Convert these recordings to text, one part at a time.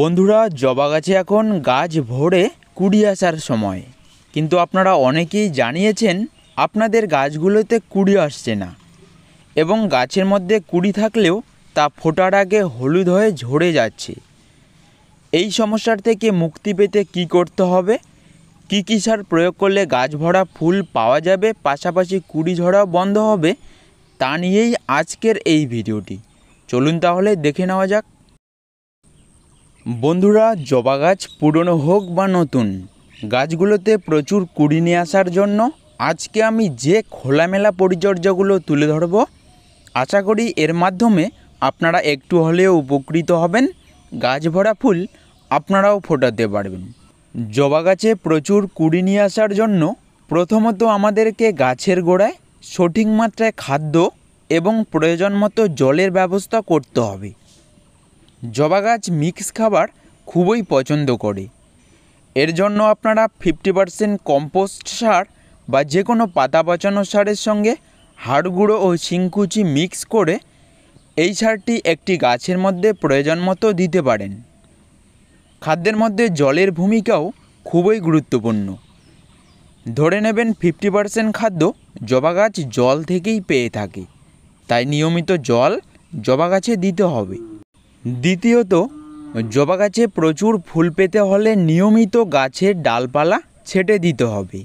বন্ধুরা জবা গাছে এখন গাছ ভরে কুড়ি আসার সময় কিন্তু আপনারা অনেকেই জানিয়েছেন আপনাদের গাছগুলোতে কুড়ি আসছে না এবং গাছের মধ্যে কুড়ি থাকলেও তা ফোটার আগে হলুদ হয়ে ঝরে যাচ্ছে এই সমস্যার থেকে মুক্তি পেতে কি করতে হবে কী কী সার প্রয়োগ করলে গাছ ভরা ফুল পাওয়া যাবে পাশাপাশি কুড়ি ঝরাও বন্ধ হবে তা নিয়েই আজকের এই ভিডিওটি চলুন তাহলে দেখে নেওয়া যাক বন্ধুরা জবা গাছ পুরনো হোক বা নতুন গাছগুলোতে প্রচুর কুড়ি নিয়ে আসার জন্য আজকে আমি যে খোলামেলা পরিচর্যাগুলো তুলে ধরব আশা করি এর মাধ্যমে আপনারা একটু হলেও উপকৃত হবেন গাছ ভরা ফুল আপনারাও ফোটাতে পারবেন জবা গাছে প্রচুর কুড়ি নিয়ে আসার জন্য প্রথমত আমাদেরকে গাছের গোড়ায় সঠিক মাত্রায় খাদ্য এবং প্রয়োজন মতো জলের ব্যবস্থা করতে হবে জবা গাছ মিক্স খাবার খুবই পছন্দ করে এর জন্য আপনারা ফিফটি পারসেন্ট কম্পোস্ট সার বা যে কোনো পাতা পচানো সারের সঙ্গে হাড় গুঁড়ো ও শিংকুচি মিক্স করে এই সারটি একটি গাছের মধ্যে প্রয়োজন মতো দিতে পারেন খাদ্যের মধ্যে জলের ভূমিকাও খুবই গুরুত্বপূর্ণ ধরে নেবেন ফিফটি পারসেন্ট খাদ্য জবা গাছ জল থেকেই পেয়ে থাকে তাই নিয়মিত জল জবা গাছে দিতে হবে দ্বিতীয়ত জবা গাছে প্রচুর ফুল পেতে হলে নিয়মিত গাছের ডালপালা ছেটে দিতে হবে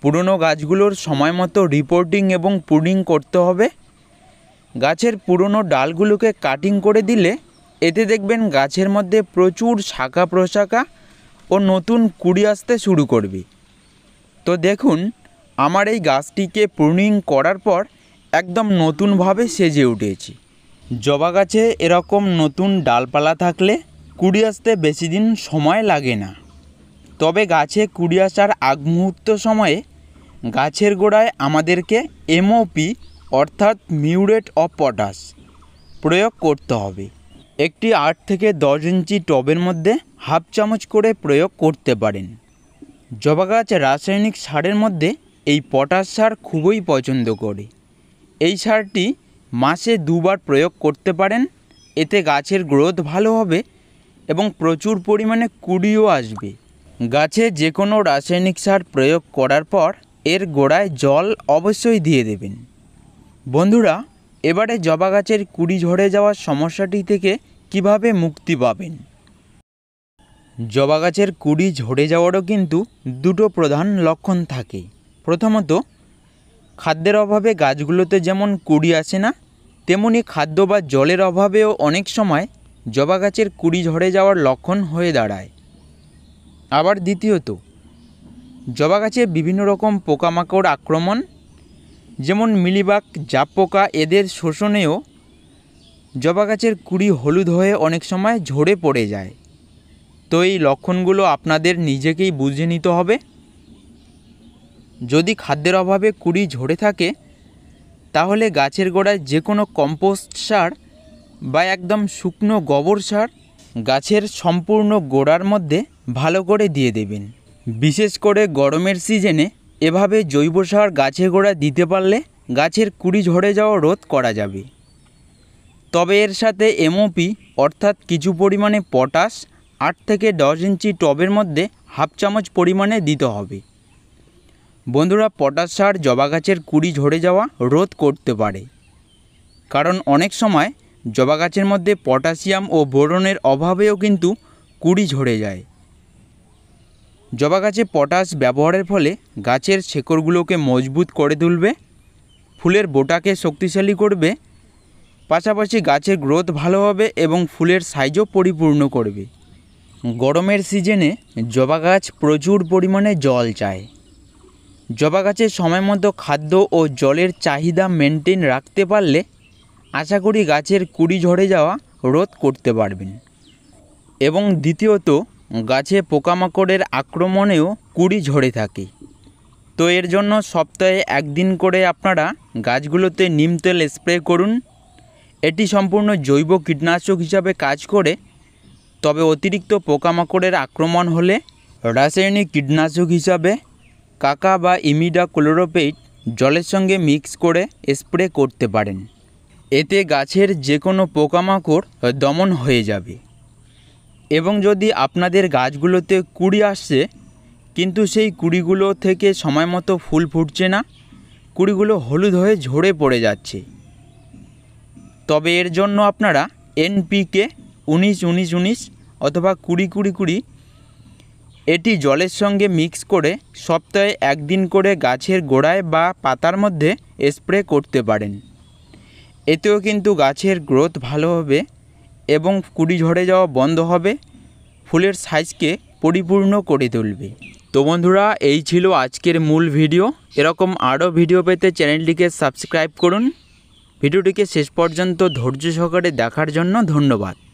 পুরনো গাছগুলোর সময় মতো রিপোর্টিং এবং পুডিং করতে হবে গাছের পুরনো ডালগুলোকে কাটিং করে দিলে এতে দেখবেন গাছের মধ্যে প্রচুর শাখা প্রশাখা ও নতুন কুড়ি আসতে শুরু করবে তো দেখুন আমার এই গাছটিকে পুনিং করার পর একদম নতুনভাবে সেজে উঠেছি জবা গাছে এরকম নতুন ডালপালা থাকলে কুড়ি আসতে বেশি দিন সময় লাগে না তবে গাছে কুড়ি আসার আগ মুহূর্ত সময়ে গাছের গোড়ায় আমাদেরকে এমওপি অর্থাৎ মিউরেট অফ পটাশ প্রয়োগ করতে হবে একটি আট থেকে দশ ইঞ্চি টবের মধ্যে হাফ চামচ করে প্রয়োগ করতে পারেন জবা গাছ রাসায়নিক সারের মধ্যে এই পটাশ সার খুবই পছন্দ করে এই সারটি মাসে দুবার প্রয়োগ করতে পারেন এতে গাছের গ্রোথ ভালো হবে এবং প্রচুর পরিমাণে কুড়িও আসবে গাছে যে কোনো রাসায়নিক সার প্রয়োগ করার পর এর গোড়ায় জল অবশ্যই দিয়ে দেবেন বন্ধুরা এবারে জবা গাছের কুড়ি ঝরে যাওয়ার সমস্যাটি থেকে কিভাবে মুক্তি পাবেন জবা গাছের কুড়ি ঝরে যাওয়ারও কিন্তু দুটো প্রধান লক্ষণ থাকে প্রথমত খাদ্যের অভাবে গাছগুলোতে যেমন কুড়ি আসে না তেমনি খাদ্য বা জলের অভাবেও অনেক সময় জবা গাছের কুড়ি ঝরে যাওয়ার লক্ষণ হয়ে দাঁড়ায় আবার দ্বিতীয়ত জবা গাছে বিভিন্ন রকম পোকামাকড় আক্রমণ যেমন মিলিবাগ জাপ পোকা এদের শোষণেও জবা গাছের কুড়ি হলুদ হয়ে অনেক সময় ঝরে পড়ে যায় তো এই লক্ষণগুলো আপনাদের নিজেকেই বুঝে নিতে হবে যদি খাদ্যের অভাবে কুড়ি ঝরে থাকে তাহলে গাছের গোড়ায় যে কোনো কম্পোস্ট সার বা একদম শুকনো গোবর সার গাছের সম্পূর্ণ গোড়ার মধ্যে ভালো করে দিয়ে দেবেন বিশেষ করে গরমের সিজনে এভাবে জৈব সার গাছে গোড়া দিতে পারলে গাছের কুড়ি ঝরে যাওয়া রোধ করা যাবে তবে এর সাথে এমওপি অর্থাৎ কিছু পরিমাণে পটাশ আট থেকে দশ ইঞ্চি টবের মধ্যে হাফ চামচ পরিমাণে দিতে হবে বন্ধুরা পটাশ সার জবা গাছের কুড়ি ঝরে যাওয়া রোধ করতে পারে কারণ অনেক সময় জবা গাছের মধ্যে পটাশিয়াম ও বোরনের অভাবেও কিন্তু কুড়ি ঝরে যায় জবা গাছে পটাশ ব্যবহারের ফলে গাছের শেকড়গুলোকে মজবুত করে তুলবে ফুলের বোটাকে শক্তিশালী করবে পাশাপাশি গাছের গ্রোথ ভালো হবে এবং ফুলের সাইজও পরিপূর্ণ করবে গরমের সিজনে জবা গাছ প্রচুর পরিমাণে জল চায় জবা গাছে সময় মতো খাদ্য ও জলের চাহিদা মেনটেন রাখতে পারলে আশা করি গাছের কুড়ি ঝরে যাওয়া রোধ করতে পারবেন এবং দ্বিতীয়ত গাছে পোকামাকড়ের আক্রমণেও কুড়ি ঝরে থাকে তো এর জন্য সপ্তাহে একদিন করে আপনারা গাছগুলোতে নিম তেল স্প্রে করুন এটি সম্পূর্ণ জৈব কীটনাশক হিসাবে কাজ করে তবে অতিরিক্ত পোকামাকড়ের আক্রমণ হলে রাসায়নিক কীটনাশক হিসাবে কাকা বা ইমিডা ক্লোরোপেইট জলের সঙ্গে মিক্স করে স্প্রে করতে পারেন এতে গাছের যে কোনো পোকামাকড় দমন হয়ে যাবে এবং যদি আপনাদের গাছগুলোতে কুড়ি আসছে কিন্তু সেই কুড়িগুলো থেকে সময় মতো ফুল ফুটছে না কুড়িগুলো হলুদ হয়ে ঝরে পড়ে যাচ্ছে তবে এর জন্য আপনারা এনপিকে উনিশ উনিশ উনিশ অথবা কুড়ি কুড়ি কুড়ি এটি জলের সঙ্গে মিক্স করে সপ্তাহে একদিন করে গাছের গোড়ায় বা পাতার মধ্যে স্প্রে করতে পারেন এতেও কিন্তু গাছের গ্রোথ ভালো হবে এবং কুড়ি ঝরে যাওয়া বন্ধ হবে ফুলের সাইজকে পরিপূর্ণ করে তুলবে তো বন্ধুরা এই ছিল আজকের মূল ভিডিও এরকম আরও ভিডিও পেতে চ্যানেলটিকে সাবস্ক্রাইব করুন ভিডিওটিকে শেষ পর্যন্ত ধৈর্য সহকারে দেখার জন্য ধন্যবাদ